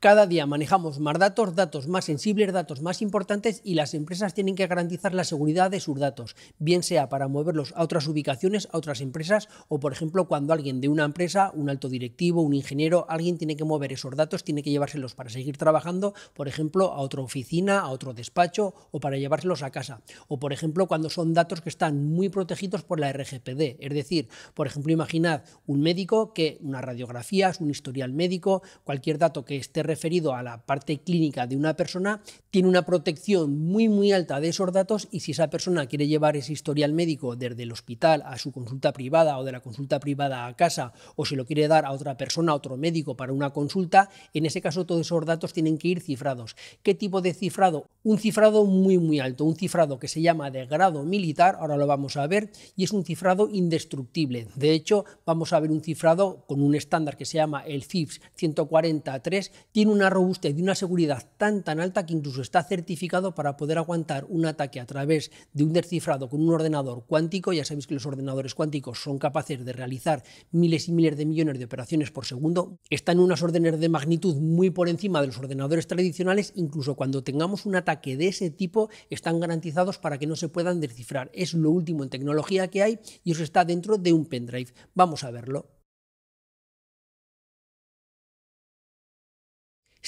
Cada día manejamos más datos, datos más sensibles, datos más importantes y las empresas tienen que garantizar la seguridad de sus datos, bien sea para moverlos a otras ubicaciones, a otras empresas o por ejemplo cuando alguien de una empresa, un alto directivo, un ingeniero, alguien tiene que mover esos datos, tiene que llevárselos para seguir trabajando, por ejemplo, a otra oficina, a otro despacho o para llevárselos a casa. O por ejemplo cuando son datos que están muy protegidos por la RGPD, es decir, por ejemplo imaginad un médico que una radiografía, un historial médico, cualquier dato que esté referido a la parte clínica de una persona, tiene una protección muy muy alta de esos datos y si esa persona quiere llevar ese historial médico desde el hospital a su consulta privada o de la consulta privada a casa o si lo quiere dar a otra persona, a otro médico para una consulta, en ese caso todos esos datos tienen que ir cifrados. ¿Qué tipo de cifrado? Un cifrado muy muy alto, un cifrado que se llama de grado militar, ahora lo vamos a ver, y es un cifrado indestructible. De hecho, vamos a ver un cifrado con un estándar que se llama el FIPS 143 tiene una robustez y una seguridad tan tan alta que incluso está certificado para poder aguantar un ataque a través de un descifrado con un ordenador cuántico. Ya sabéis que los ordenadores cuánticos son capaces de realizar miles y miles de millones de operaciones por segundo. Están en unas órdenes de magnitud muy por encima de los ordenadores tradicionales. Incluso cuando tengamos un ataque de ese tipo, están garantizados para que no se puedan descifrar. Es lo último en tecnología que hay y eso está dentro de un pendrive. Vamos a verlo.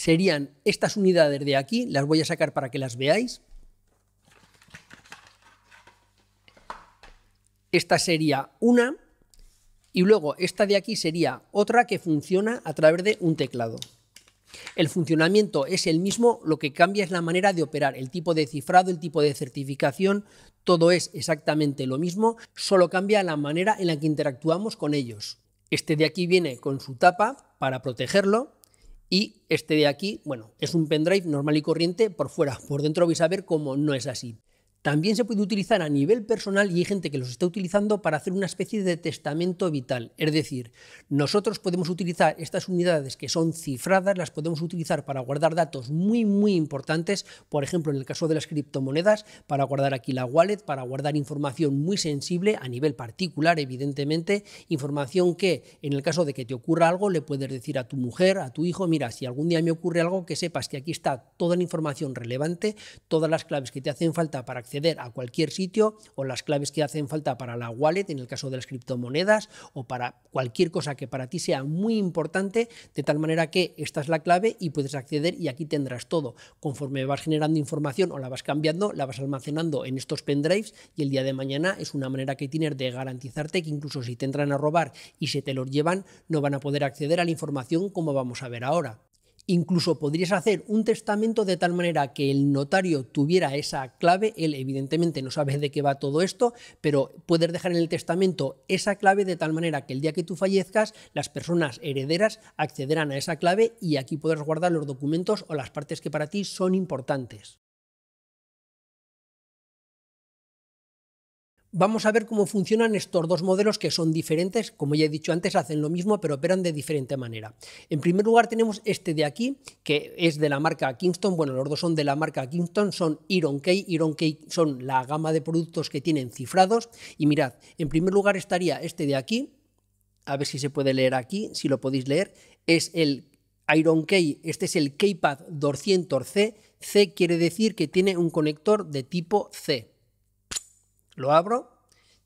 serían estas unidades de aquí, las voy a sacar para que las veáis. Esta sería una y luego esta de aquí sería otra que funciona a través de un teclado. El funcionamiento es el mismo, lo que cambia es la manera de operar, el tipo de cifrado, el tipo de certificación, todo es exactamente lo mismo, solo cambia la manera en la que interactuamos con ellos. Este de aquí viene con su tapa para protegerlo, y este de aquí, bueno, es un pendrive normal y corriente por fuera. Por dentro vais a ver cómo no es así. También se puede utilizar a nivel personal y hay gente que los está utilizando para hacer una especie de testamento vital. Es decir, nosotros podemos utilizar estas unidades que son cifradas, las podemos utilizar para guardar datos muy, muy importantes. Por ejemplo, en el caso de las criptomonedas, para guardar aquí la wallet, para guardar información muy sensible a nivel particular, evidentemente, información que en el caso de que te ocurra algo le puedes decir a tu mujer, a tu hijo, mira, si algún día me ocurre algo, que sepas que aquí está toda la información relevante, todas las claves que te hacen falta para acceder a cualquier sitio o las claves que hacen falta para la wallet en el caso de las criptomonedas o para cualquier cosa que para ti sea muy importante, de tal manera que esta es la clave y puedes acceder y aquí tendrás todo. Conforme vas generando información o la vas cambiando, la vas almacenando en estos pendrives y el día de mañana es una manera que tienes de garantizarte que incluso si te entran a robar y se te los llevan, no van a poder acceder a la información como vamos a ver ahora. Incluso podrías hacer un testamento de tal manera que el notario tuviera esa clave. Él evidentemente no sabe de qué va todo esto, pero puedes dejar en el testamento esa clave de tal manera que el día que tú fallezcas, las personas herederas accederán a esa clave y aquí podrás guardar los documentos o las partes que para ti son importantes. Vamos a ver cómo funcionan estos dos modelos que son diferentes, como ya he dicho antes, hacen lo mismo pero operan de diferente manera. En primer lugar tenemos este de aquí, que es de la marca Kingston, bueno, los dos son de la marca Kingston, son Iron Key, Iron Key son la gama de productos que tienen cifrados y mirad, en primer lugar estaría este de aquí, a ver si se puede leer aquí, si lo podéis leer, es el Iron Key, este es el Keypad 200C, C quiere decir que tiene un conector de tipo C. Lo abro,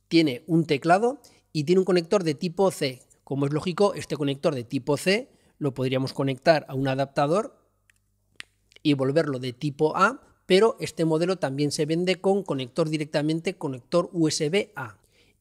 tiene un teclado y tiene un conector de tipo C. Como es lógico, este conector de tipo C lo podríamos conectar a un adaptador y volverlo de tipo A, pero este modelo también se vende con conector directamente, conector USB A.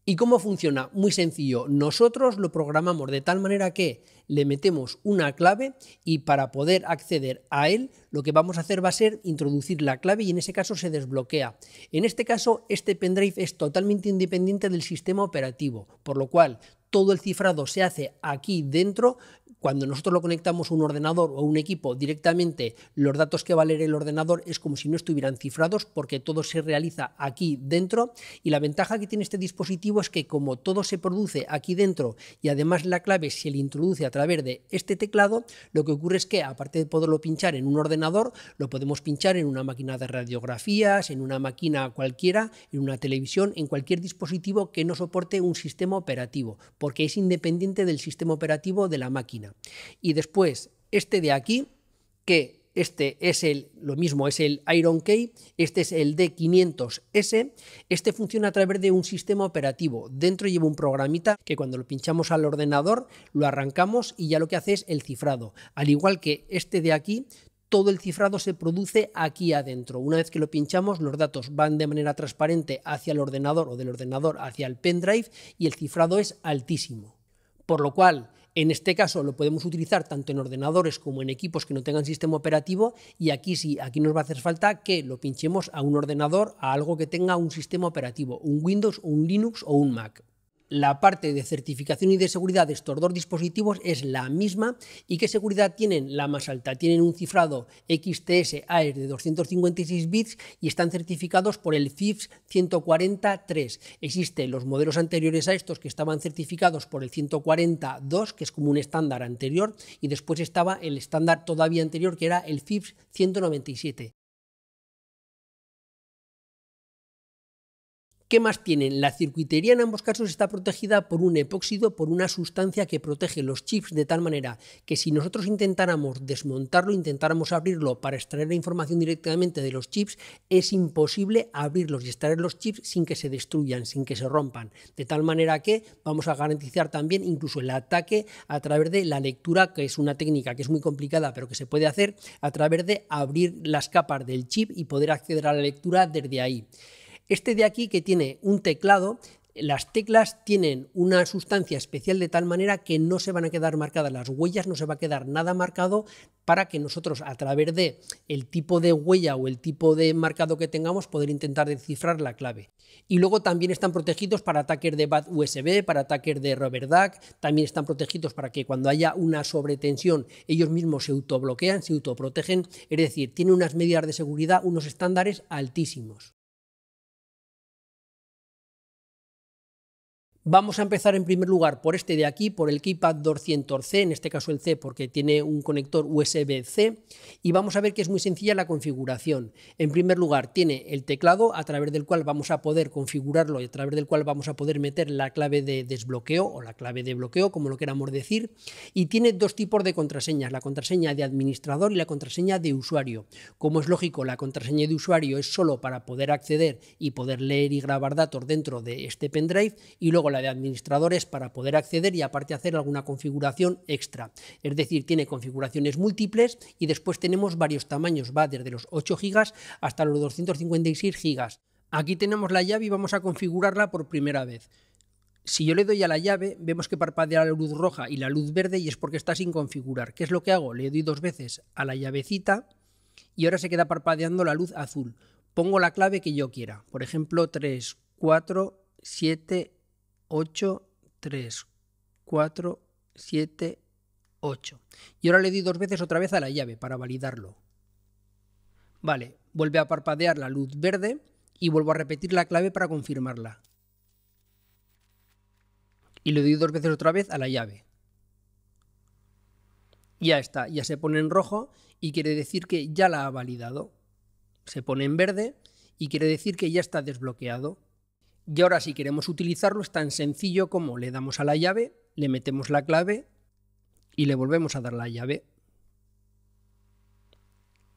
¿Y cómo funciona? Muy sencillo, nosotros lo programamos de tal manera que le metemos una clave y para poder acceder a él lo que vamos a hacer va a ser introducir la clave y en ese caso se desbloquea. En este caso este pendrive es totalmente independiente del sistema operativo, por lo cual todo el cifrado se hace aquí dentro cuando nosotros lo conectamos a un ordenador o a un equipo directamente, los datos que va a leer el ordenador es como si no estuvieran cifrados porque todo se realiza aquí dentro y la ventaja que tiene este dispositivo es que como todo se produce aquí dentro y además la clave se le introduce a través de este teclado, lo que ocurre es que aparte de poderlo pinchar en un ordenador, lo podemos pinchar en una máquina de radiografías, en una máquina cualquiera, en una televisión, en cualquier dispositivo que no soporte un sistema operativo, porque es independiente del sistema operativo de la máquina. Y después, este de aquí, que este es el, lo mismo, es el Iron Key, este es el D500S, este funciona a través de un sistema operativo, dentro lleva un programita que cuando lo pinchamos al ordenador lo arrancamos y ya lo que hace es el cifrado, al igual que este de aquí, todo el cifrado se produce aquí adentro. Una vez que lo pinchamos, los datos van de manera transparente hacia el ordenador o del ordenador hacia el pendrive y el cifrado es altísimo. Por lo cual, en este caso lo podemos utilizar tanto en ordenadores como en equipos que no tengan sistema operativo y aquí sí, aquí nos va a hacer falta que lo pinchemos a un ordenador, a algo que tenga un sistema operativo, un Windows, un Linux o un Mac la parte de certificación y de seguridad de estos dos dispositivos es la misma y qué seguridad tienen la más alta. Tienen un cifrado XTS AES de 256 bits y están certificados por el FIPS 143. Existen los modelos anteriores a estos que estaban certificados por el 142, que es como un estándar anterior, y después estaba el estándar todavía anterior que era el FIPS 197. ¿Qué más tienen? La circuitería en ambos casos está protegida por un epóxido, por una sustancia que protege los chips de tal manera que si nosotros intentáramos desmontarlo, intentáramos abrirlo para extraer la información directamente de los chips, es imposible abrirlos y extraer los chips sin que se destruyan, sin que se rompan. De tal manera que vamos a garantizar también incluso el ataque a través de la lectura, que es una técnica que es muy complicada, pero que se puede hacer a través de abrir las capas del chip y poder acceder a la lectura desde ahí. Este de aquí que tiene un teclado, las teclas tienen una sustancia especial de tal manera que no se van a quedar marcadas las huellas, no se va a quedar nada marcado para que nosotros a través de el tipo de huella o el tipo de marcado que tengamos poder intentar descifrar la clave. Y luego también están protegidos para ataques de bad USB, para ataques de Robert Duck, también están protegidos para que cuando haya una sobretensión ellos mismos se autobloquean, se autoprotegen, es decir, tienen unas medidas de seguridad, unos estándares altísimos. Vamos a empezar en primer lugar por este de aquí, por el Keypad 200C, en este caso el C porque tiene un conector USB-C y vamos a ver que es muy sencilla la configuración. En primer lugar tiene el teclado a través del cual vamos a poder configurarlo y a través del cual vamos a poder meter la clave de desbloqueo o la clave de bloqueo, como lo queramos decir, y tiene dos tipos de contraseñas, la contraseña de administrador y la contraseña de usuario. Como es lógico, la contraseña de usuario es solo para poder acceder y poder leer y grabar datos dentro de este pendrive y luego la de administradores para poder acceder y aparte hacer alguna configuración extra. Es decir, tiene configuraciones múltiples y después tenemos varios tamaños, va desde los 8 GB hasta los 256 GB. Aquí tenemos la llave y vamos a configurarla por primera vez. Si yo le doy a la llave, vemos que parpadea la luz roja y la luz verde y es porque está sin configurar. ¿Qué es lo que hago? Le doy dos veces a la llavecita y ahora se queda parpadeando la luz azul. Pongo la clave que yo quiera, por ejemplo 3, 4, 7, 8, 3, 4, 7, 8. Y ahora le di dos veces otra vez a la llave para validarlo. Vale, vuelve a parpadear la luz verde y vuelvo a repetir la clave para confirmarla. Y le doy dos veces otra vez a la llave. Ya está, ya se pone en rojo y quiere decir que ya la ha validado. Se pone en verde y quiere decir que ya está desbloqueado. Y ahora si queremos utilizarlo es tan sencillo como le damos a la llave, le metemos la clave y le volvemos a dar la llave.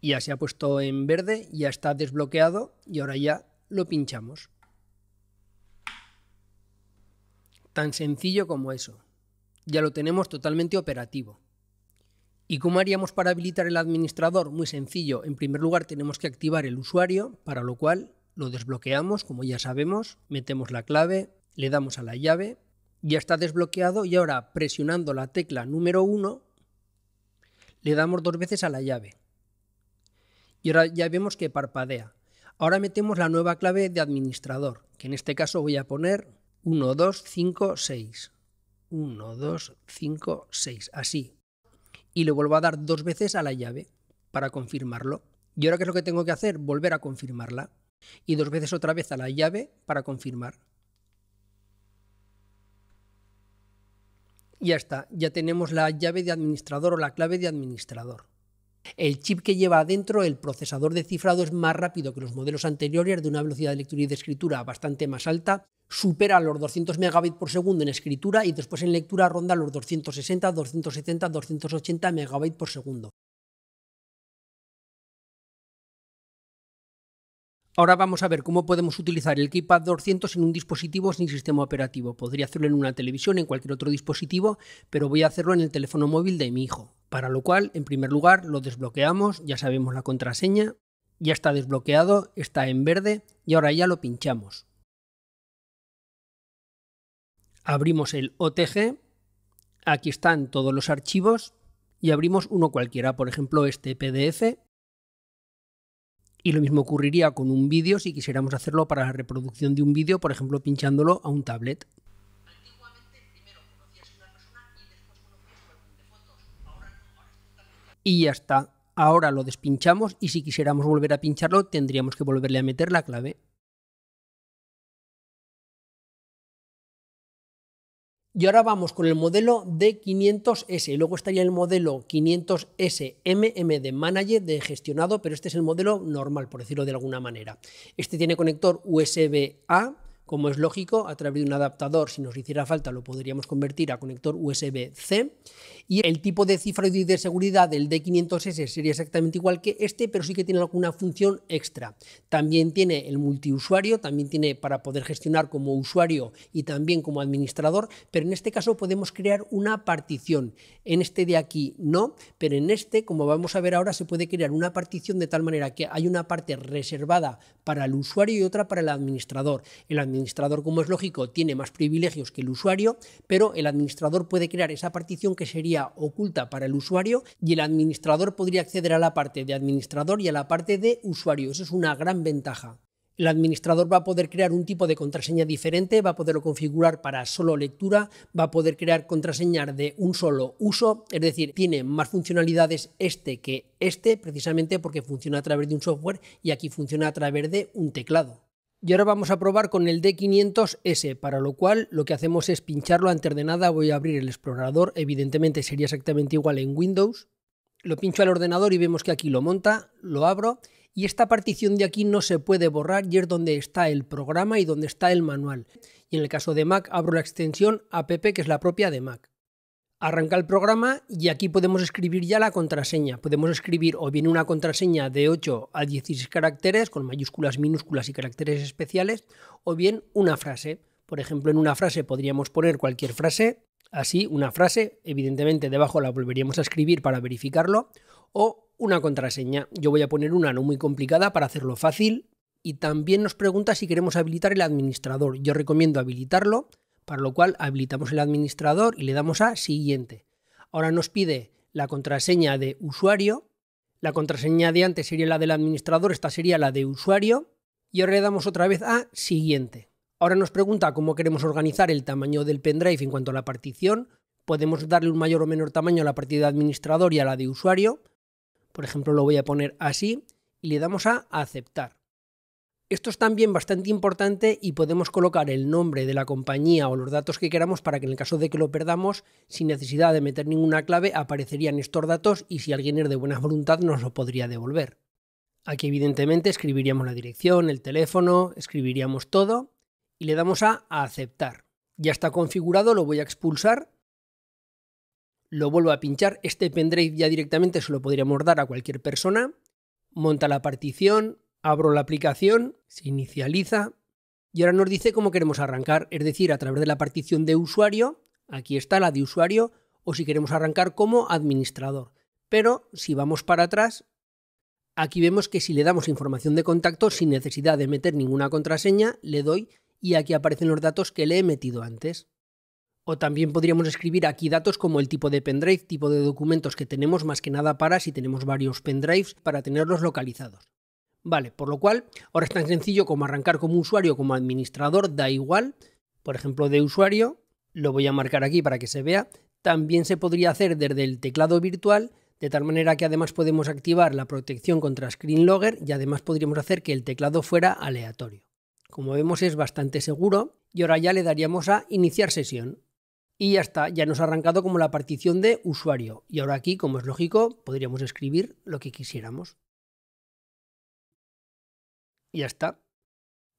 Ya se ha puesto en verde, ya está desbloqueado y ahora ya lo pinchamos. Tan sencillo como eso. Ya lo tenemos totalmente operativo. ¿Y cómo haríamos para habilitar el administrador? Muy sencillo. En primer lugar tenemos que activar el usuario, para lo cual lo desbloqueamos, como ya sabemos, metemos la clave, le damos a la llave, ya está desbloqueado y ahora presionando la tecla número 1 le damos dos veces a la llave. Y ahora ya vemos que parpadea. Ahora metemos la nueva clave de administrador, que en este caso voy a poner 1, 1, 2, 2, 5, 6. 5, 6, así. Y le vuelvo a dar dos veces a la llave para confirmarlo. ¿Y ahora qué es lo que tengo que hacer? Volver a confirmarla y dos veces otra vez a la llave para confirmar. Ya está, ya tenemos la llave de administrador o la clave de administrador. El chip que lleva adentro el procesador de cifrado es más rápido que los modelos anteriores, de una velocidad de lectura y de escritura bastante más alta, supera los 200 megabits por segundo en escritura y después en lectura ronda los 260, 270, 280 megabits por segundo. Ahora vamos a ver cómo podemos utilizar el Keypad 200 en un dispositivo sin sistema operativo. Podría hacerlo en una televisión, en cualquier otro dispositivo, pero voy a hacerlo en el teléfono móvil de mi hijo. Para lo cual, en primer lugar, lo desbloqueamos, ya sabemos la contraseña, ya está desbloqueado, está en verde y ahora ya lo pinchamos. Abrimos el OTG, aquí están todos los archivos y abrimos uno cualquiera, por ejemplo este PDF y lo mismo ocurriría con un vídeo si quisiéramos hacerlo para la reproducción de un vídeo, por ejemplo, pinchándolo a un tablet. Y ya está. Ahora lo despinchamos y si quisiéramos volver a pincharlo tendríamos que volverle a meter la clave. Y ahora vamos con el modelo D500S. Y luego estaría el modelo 500 smm de Manager de gestionado, pero este es el modelo normal, por decirlo de alguna manera. Este tiene conector USB-A como es lógico, a través de un adaptador, si nos hiciera falta, lo podríamos convertir a conector USB-C. Y el tipo de cifra y de seguridad del D500S sería exactamente igual que este, pero sí que tiene alguna función extra. También tiene el multiusuario, también tiene para poder gestionar como usuario y también como administrador, pero en este caso podemos crear una partición. En este de aquí no, pero en este, como vamos a ver ahora, se puede crear una partición de tal manera que hay una parte reservada para el usuario y otra para el administrador. El administrador administrador, como es lógico, tiene más privilegios que el usuario, pero el administrador puede crear esa partición que sería oculta para el usuario y el administrador podría acceder a la parte de administrador y a la parte de usuario. Eso es una gran ventaja. El administrador va a poder crear un tipo de contraseña diferente, va a poderlo configurar para solo lectura, va a poder crear contraseñas de un solo uso, es decir, tiene más funcionalidades este que este, precisamente porque funciona a través de un software y aquí funciona a través de un teclado. Y ahora vamos a probar con el D500S, para lo cual lo que hacemos es pincharlo. Antes de nada voy a abrir el explorador, evidentemente sería exactamente igual en Windows. Lo pincho al ordenador y vemos que aquí lo monta, lo abro y esta partición de aquí no se puede borrar y es donde está el programa y donde está el manual. Y en el caso de Mac abro la extensión app que es la propia de Mac arranca el programa y aquí podemos escribir ya la contraseña. Podemos escribir o bien una contraseña de 8 a 16 caracteres con mayúsculas, minúsculas y caracteres especiales, o bien una frase. Por ejemplo, en una frase podríamos poner cualquier frase, así, una frase, evidentemente debajo la volveríamos a escribir para verificarlo, o una contraseña. Yo voy a poner una no muy complicada para hacerlo fácil. Y también nos pregunta si queremos habilitar el administrador. Yo recomiendo habilitarlo para lo cual habilitamos el administrador y le damos a siguiente. Ahora nos pide la contraseña de usuario, la contraseña de antes sería la del administrador, esta sería la de usuario, y ahora le damos otra vez a siguiente. Ahora nos pregunta cómo queremos organizar el tamaño del pendrive en cuanto a la partición. Podemos darle un mayor o menor tamaño a la partida de administrador y a la de usuario. Por ejemplo, lo voy a poner así y le damos a aceptar. Esto es también bastante importante y podemos colocar el nombre de la compañía o los datos que queramos para que en el caso de que lo perdamos, sin necesidad de meter ninguna clave, aparecerían estos datos y si alguien es de buena voluntad nos lo podría devolver. Aquí evidentemente escribiríamos la dirección, el teléfono, escribiríamos todo y le damos a, aceptar. Ya está configurado, lo voy a expulsar. Lo vuelvo a pinchar. Este pendrive ya directamente se lo podríamos dar a cualquier persona. Monta la partición, Abro la aplicación, se inicializa y ahora nos dice cómo queremos arrancar, es decir, a través de la partición de usuario, aquí está la de usuario, o si queremos arrancar como administrador. Pero si vamos para atrás, aquí vemos que si le damos información de contacto sin necesidad de meter ninguna contraseña, le doy y aquí aparecen los datos que le he metido antes. O también podríamos escribir aquí datos como el tipo de pendrive, tipo de documentos que tenemos, más que nada para si tenemos varios pendrives, para tenerlos localizados. Vale, por lo cual, ahora es tan sencillo como arrancar como usuario, como administrador, da igual. Por ejemplo, de usuario, lo voy a marcar aquí para que se vea. También se podría hacer desde el teclado virtual, de tal manera que además podemos activar la protección contra screen logger y además podríamos hacer que el teclado fuera aleatorio. Como vemos es bastante seguro y ahora ya le daríamos a iniciar sesión. Y ya está, ya nos ha arrancado como la partición de usuario. Y ahora aquí, como es lógico, podríamos escribir lo que quisiéramos y ya está.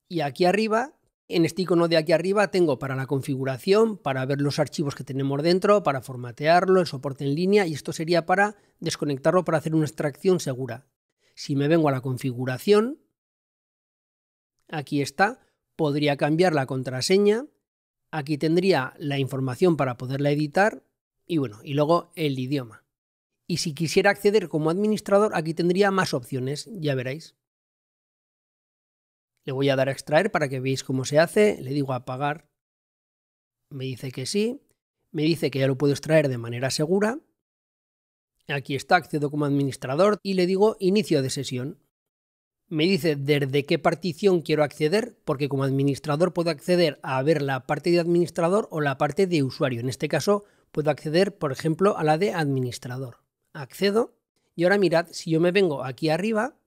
Y aquí arriba, en este icono de aquí arriba, tengo para la configuración, para ver los archivos que tenemos dentro, para formatearlo, el soporte en línea, y esto sería para desconectarlo para hacer una extracción segura. Si me vengo a la configuración, aquí está, podría cambiar la contraseña, aquí tendría la información para poderla editar y bueno, y luego el idioma. Y si quisiera acceder como administrador, aquí tendría más opciones, ya veréis. Le voy a dar a extraer para que veáis cómo se hace. Le digo apagar. Me dice que sí. Me dice que ya lo puedo extraer de manera segura. Aquí está, accedo como administrador y le digo inicio de sesión. Me dice desde qué partición quiero acceder, porque como administrador puedo acceder a ver la parte de administrador o la parte de usuario. En este caso puedo acceder, por ejemplo, a la de administrador. Accedo y ahora mirad, si yo me vengo aquí arriba,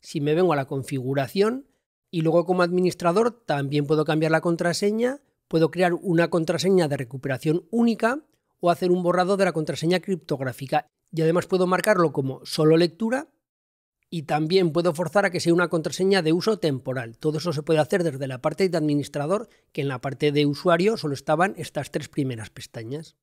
si me vengo a la configuración, y luego como administrador también puedo cambiar la contraseña, puedo crear una contraseña de recuperación única o hacer un borrado de la contraseña criptográfica. Y además puedo marcarlo como solo lectura y también puedo forzar a que sea una contraseña de uso temporal. Todo eso se puede hacer desde la parte de administrador, que en la parte de usuario solo estaban estas tres primeras pestañas.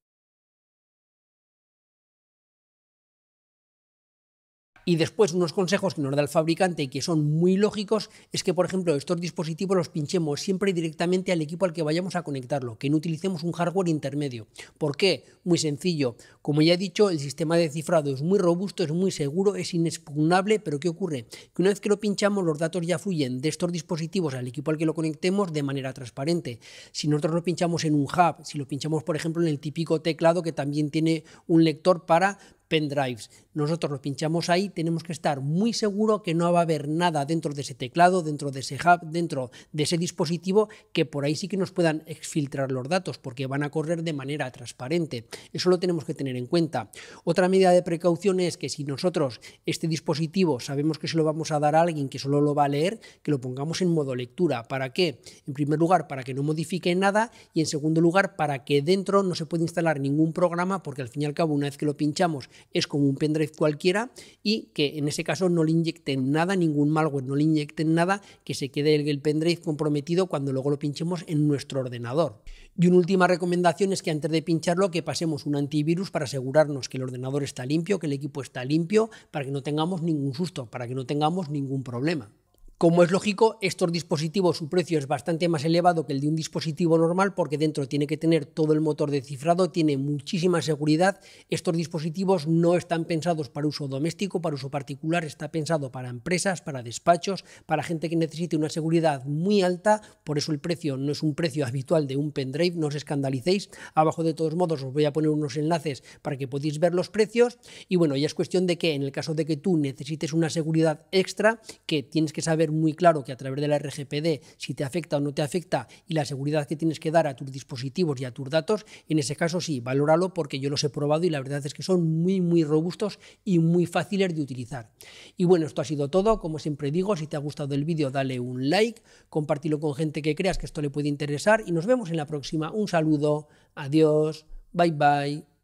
Y después unos consejos que nos da el fabricante y que son muy lógicos es que, por ejemplo, estos dispositivos los pinchemos siempre directamente al equipo al que vayamos a conectarlo, que no utilicemos un hardware intermedio. ¿Por qué? Muy sencillo. Como ya he dicho, el sistema de cifrado es muy robusto, es muy seguro, es inexpugnable, pero ¿qué ocurre? Que una vez que lo pinchamos, los datos ya fluyen de estos dispositivos al equipo al que lo conectemos de manera transparente. Si nosotros lo pinchamos en un hub, si lo pinchamos, por ejemplo, en el típico teclado que también tiene un lector para pendrives. Nosotros lo pinchamos ahí, tenemos que estar muy seguro que no va a haber nada dentro de ese teclado, dentro de ese hub, dentro de ese dispositivo que por ahí sí que nos puedan exfiltrar los datos porque van a correr de manera transparente. Eso lo tenemos que tener en cuenta. Otra medida de precaución es que si nosotros este dispositivo sabemos que se lo vamos a dar a alguien que solo lo va a leer, que lo pongamos en modo lectura. ¿Para qué? En primer lugar, para que no modifique nada y en segundo lugar, para que dentro no se pueda instalar ningún programa porque al fin y al cabo una vez que lo pinchamos es como un pendrive cualquiera y que en ese caso no le inyecten nada, ningún malware, no le inyecten nada, que se quede el, pendrive comprometido cuando luego lo pinchemos en nuestro ordenador. Y una última recomendación es que antes de pincharlo que pasemos un antivirus para asegurarnos que el ordenador está limpio, que el equipo está limpio, para que no tengamos ningún susto, para que no tengamos ningún problema. Como es lógico, estos dispositivos su precio es bastante más elevado que el de un dispositivo normal porque dentro tiene que tener todo el motor de cifrado, tiene muchísima seguridad. Estos dispositivos no están pensados para uso doméstico, para uso particular, está pensado para empresas, para despachos, para gente que necesite una seguridad muy alta, por eso el precio no es un precio habitual de un pendrive, no os escandalicéis. Abajo de todos modos os voy a poner unos enlaces para que podáis ver los precios y bueno, ya es cuestión de que en el caso de que tú necesites una seguridad extra que tienes que saber muy claro que a través de la RGPD si te afecta o no te afecta y la seguridad que tienes que dar a tus dispositivos y a tus datos, en ese caso sí, valóralo porque yo los he probado y la verdad es que son muy, muy robustos y muy fáciles de utilizar. Y bueno, esto ha sido todo. Como siempre digo, si te ha gustado el vídeo, dale un like, compártelo con gente que creas que esto le puede interesar y nos vemos en la próxima. Un saludo, adiós, bye bye.